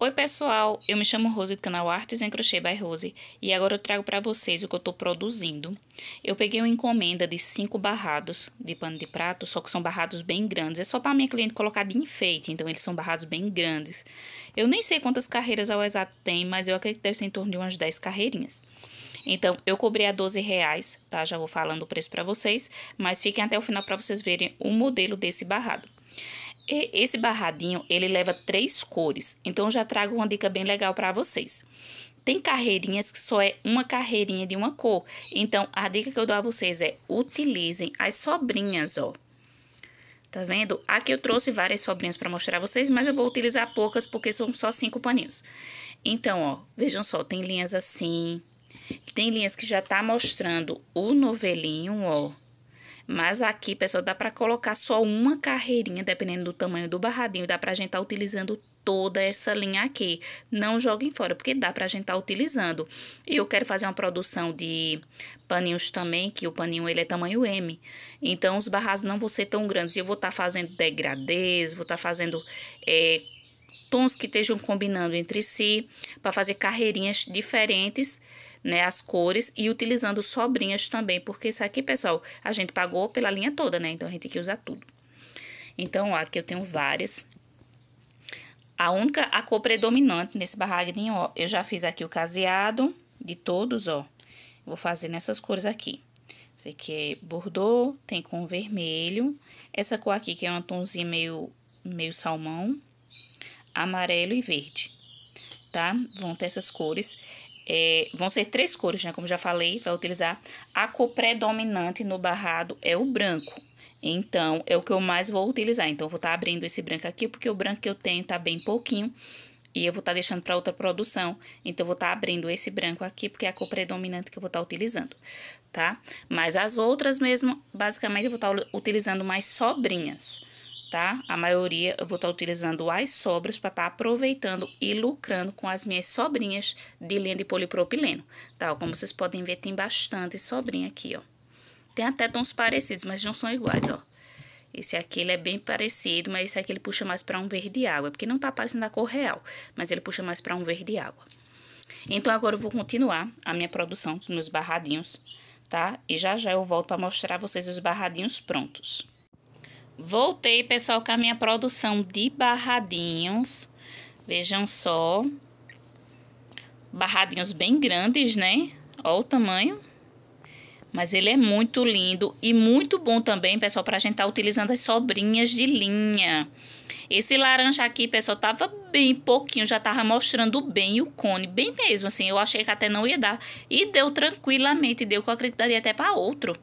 Oi pessoal, eu me chamo Rose do canal Artes em Crochê by Rose e agora eu trago para vocês o que eu estou produzindo. Eu peguei uma encomenda de cinco barrados de pano de prato, só que são barrados bem grandes, é só para minha cliente colocar de enfeite, então eles são barrados bem grandes. Eu nem sei quantas carreiras ao exato tem, mas eu acredito que deve ser em torno de umas 10 carreirinhas. Então, eu cobri a 12 reais, tá? Já vou falando o preço para vocês, mas fiquem até o final para vocês verem o modelo desse barrado. E esse barradinho, ele leva três cores, então já trago uma dica bem legal para vocês. Tem carreirinhas que só é uma carreirinha de uma cor, então a dica que eu dou a vocês é utilizem as sobrinhas, ó. Tá vendo? Aqui eu trouxe várias sobrinhas para mostrar a vocês, mas eu vou utilizar poucas porque são só cinco paninhos. Então, ó, vejam só, tem linhas assim, tem linhas que já tá mostrando o novelinho, ó. Mas aqui, pessoal, dá para colocar só uma carreirinha, dependendo do tamanho do barradinho. Dá pra gente estar tá utilizando toda essa linha aqui. Não joguem fora, porque dá pra gente estar tá utilizando. E eu quero fazer uma produção de paninhos também, que o paninho ele é tamanho M. Então, os barrados não vão ser tão grandes. E eu vou estar tá fazendo degradês, vou estar tá fazendo... É, tons que estejam combinando entre si, para fazer carreirinhas diferentes né, as cores e utilizando sobrinhas também, porque isso aqui, pessoal, a gente pagou pela linha toda, né? Então, a gente tem que usar tudo. Então, ó, aqui eu tenho várias. A única, a cor predominante nesse barragninho, ó, eu já fiz aqui o caseado de todos, ó. Vou fazer nessas cores aqui. Esse aqui é bordô, tem com vermelho. Essa cor aqui que é um tomzinho meio, meio salmão. Amarelo e verde, tá? Vão ter essas cores. É, vão ser três cores, né? Como já falei, vai utilizar. A cor predominante no barrado é o branco. Então, é o que eu mais vou utilizar. Então, eu vou estar tá abrindo esse branco aqui, porque o branco que eu tenho tá bem pouquinho. E eu vou estar tá deixando para outra produção. Então, eu vou estar tá abrindo esse branco aqui, porque é a cor predominante que eu vou estar tá utilizando, tá? Mas as outras mesmo, basicamente, eu vou estar tá utilizando mais sobrinhas tá? A maioria eu vou estar tá utilizando as sobras para estar tá aproveitando e lucrando com as minhas sobrinhas de linha de polipropileno, tá? Como vocês podem ver, tem bastante sobrinha aqui, ó. Tem até tons parecidos, mas não são iguais, ó. Esse aqui ele é bem parecido, mas esse aqui ele puxa mais para um verde água, porque não tá parecendo a cor real, mas ele puxa mais para um verde água. Então agora eu vou continuar a minha produção dos meus barradinhos, tá? E já já eu volto para mostrar a vocês os barradinhos prontos. Voltei, pessoal, com a minha produção de barradinhos. Vejam só. Barradinhos bem grandes, né? Olha o tamanho. Mas ele é muito lindo e muito bom também, pessoal, para a gente estar tá utilizando as sobrinhas de linha. Esse laranja aqui, pessoal, tava bem pouquinho, já tava mostrando bem o cone, bem mesmo, assim. Eu achei que até não ia dar. E deu tranquilamente, deu que eu acreditaria até para outro.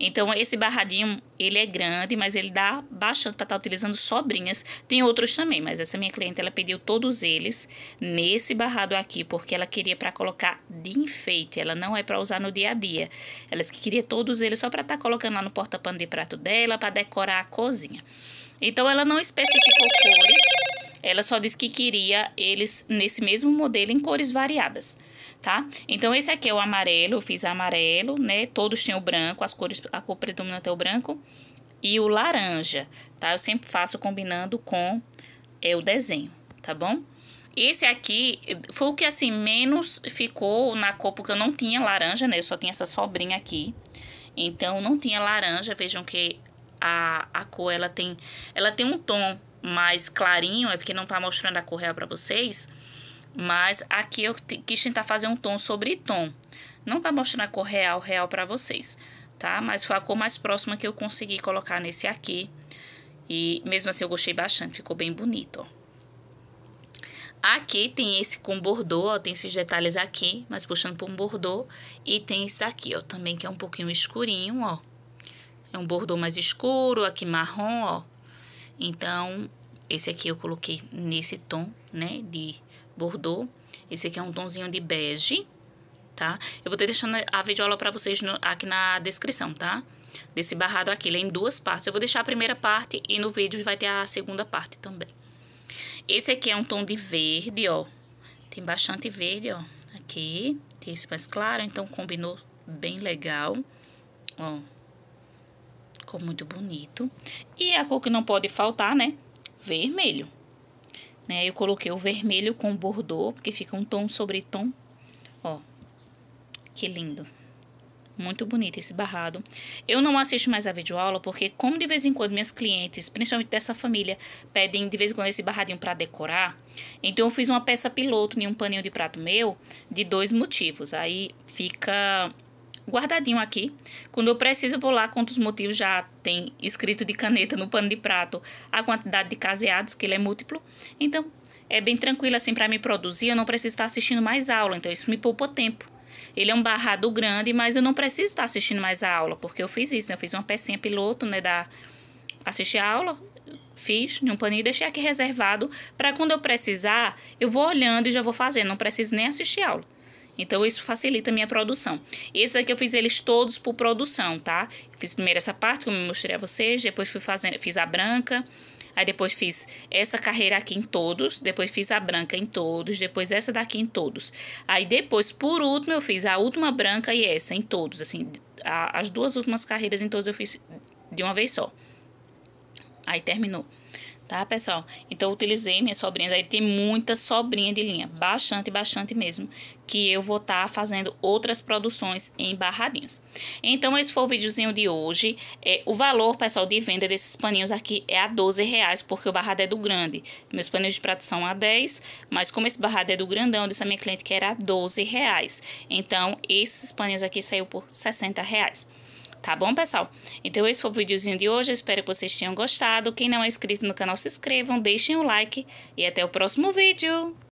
Então, esse barradinho, ele é grande, mas ele dá bastante para estar tá utilizando sobrinhas. Tem outros também, mas essa minha cliente, ela pediu todos eles nesse barrado aqui, porque ela queria para colocar de enfeite, ela não é para usar no dia a dia. Ela disse que queria todos eles só para estar tá colocando lá no porta-pano de prato dela, para decorar a cozinha. Então, ela não especificou cores ela só disse que queria eles nesse mesmo modelo em cores variadas, tá? Então esse aqui é o amarelo, eu fiz amarelo, né? Todos têm o branco, as cores, a cor predominante é o branco e o laranja, tá? Eu sempre faço combinando com é, o desenho, tá bom? Esse aqui foi o que assim menos ficou na cor, porque eu não tinha laranja, né? Eu só tinha essa sobrinha aqui. Então não tinha laranja, vejam que a, a cor ela tem ela tem um tom mais clarinho, é porque não tá mostrando a cor real pra vocês. Mas aqui eu quis tentar fazer um tom sobre tom. Não tá mostrando a cor real, real pra vocês, tá? Mas foi a cor mais próxima que eu consegui colocar nesse aqui. E mesmo assim eu gostei bastante, ficou bem bonito, ó. Aqui tem esse com bordô, ó, tem esses detalhes aqui, mas puxando por um bordô. E tem esse aqui, ó, também que é um pouquinho escurinho, ó. É um bordô mais escuro, aqui marrom, ó. Então, esse aqui eu coloquei nesse tom, né, de bordô. Esse aqui é um tonzinho de bege, tá? Eu vou ter deixando a videoaula para vocês no, aqui na descrição, tá? Desse barrado aqui, ele é em duas partes. Eu vou deixar a primeira parte e no vídeo vai ter a segunda parte também. Esse aqui é um tom de verde, ó. Tem bastante verde, ó. Aqui, tem esse mais claro, então combinou bem legal. Ó, ficou muito bonito. E a cor que não pode faltar, né? vermelho. Né? Eu coloquei o vermelho com bordô, porque fica um tom sobre tom. Ó, que lindo. Muito bonito esse barrado. Eu não assisto mais a videoaula porque, como de vez em quando minhas clientes, principalmente dessa família, pedem de vez em quando esse barradinho para decorar, então eu fiz uma peça piloto em um paninho de prato meu de dois motivos. Aí fica guardadinho aqui. Quando eu preciso, eu vou lá, quantos os motivos, já tem escrito de caneta no pano de prato a quantidade de caseados, que ele é múltiplo. Então, é bem tranquilo assim para me produzir, eu não preciso estar assistindo mais aula, então isso me poupa tempo. Ele é um barrado grande, mas eu não preciso estar assistindo mais a aula, porque eu fiz isso, né? Eu fiz uma pecinha piloto, né, da assistir a aula, fiz em um paninho, deixei aqui reservado para quando eu precisar, eu vou olhando e já vou fazendo, não preciso nem assistir a aula. Então, isso facilita a minha produção. Esse aqui eu fiz eles todos por produção, tá? Eu fiz primeiro essa parte, como eu mostrei a vocês, depois fui fazendo, fiz a branca, aí depois fiz essa carreira aqui em todos, depois fiz a branca em todos, depois essa daqui em todos. Aí depois, por último, eu fiz a última branca e essa em todos, assim, a, as duas últimas carreiras em todos eu fiz de uma vez só. Aí terminou tá, pessoal? Então, utilizei minhas sobrinhas. Aí tem muita sobrinha de linha, bastante, bastante mesmo, que eu vou estar tá fazendo outras produções em barradinhos. Então, esse foi o videozinho de hoje. É, o valor, pessoal, de venda desses paninhos aqui é a 12 reais, porque o barrado é do grande. Meus paninhos de prato são a 10, mas como esse barrado é do grandão, disse a minha cliente que era a 12 reais. Então, esses paninhos aqui saiu por 60 reais. Tá bom, pessoal? Então esse foi o videozinho de hoje, espero que vocês tenham gostado. Quem não é inscrito no canal, se inscrevam, deixem o like e até o próximo vídeo.